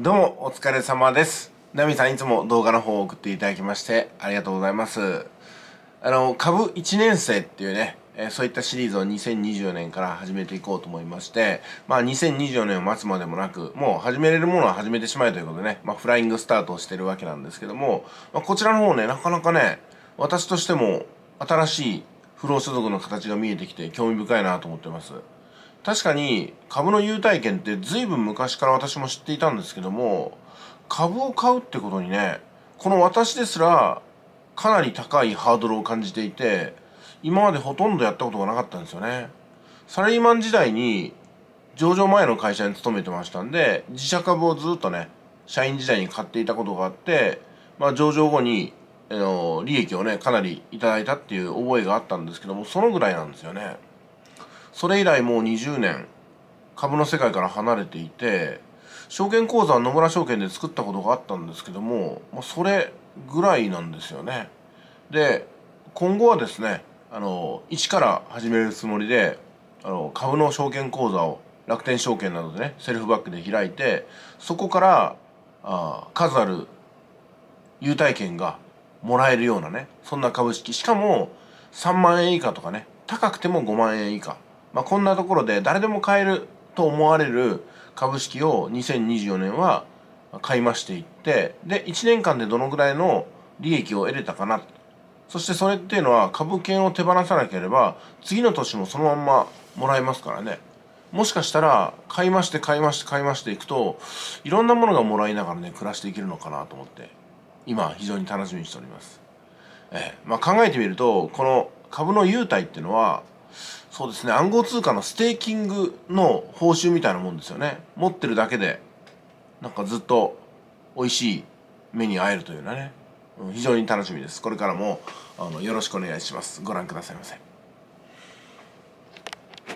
どうもお疲れ様ですナミさんいつも動画の方を送っていただきましてありがとうございますあの株1年生っていうねえそういったシリーズを2024年から始めていこうと思いまして、まあ、2024年を待つまでもなく、もう始めれるものは始めてしまえということでね、まあ、フライングスタートをしてるわけなんですけども、まあ、こちらの方ね、なかなかね、私としても新しい不労所属の形が見えてきて興味深いなと思ってます。確かに株の優待券って随分昔から私も知っていたんですけども株を買うってことにねこの私ですらかなり高いハードルを感じていて今までほとんどやったことがなかったんですよねサラリーマン時代に上場前の会社に勤めてましたんで自社株をずっとね社員時代に買っていたことがあって、まあ、上場後に、えー、利益をねかなりいただいたっていう覚えがあったんですけどもそのぐらいなんですよね。それ以来もう20年株の世界から離れていて証券口座は野村証券で作ったことがあったんですけども、まあ、それぐらいなんですよね。で今後はですねあの一から始めるつもりであの株の証券口座を楽天証券などでねセルフバックで開いてそこからあ数ある優待券がもらえるようなねそんな株式しかも3万円以下とかね高くても5万円以下まあ、こんなところで誰でも買えると思われる株式を2024年は買い増していってで1年間でどのぐらいの利益を得れたかなそしてそれっていうのは株券を手放さなければ次の年もそのまんまもらえますからねもしかしたら買いまして買いまして買いましていくといろんなものがもらいながらね暮らしていけるのかなと思って今非常に楽しみにしております。えまあ、考えてみるとこの株の優待っていうのはそうですね暗号通貨のステーキングの報酬みたいなもんですよね持ってるだけでなんかずっと美味しい目に会えるというようなね、うん、非常に楽しみですこれからもあのよろしくお願いしますご覧くださいませ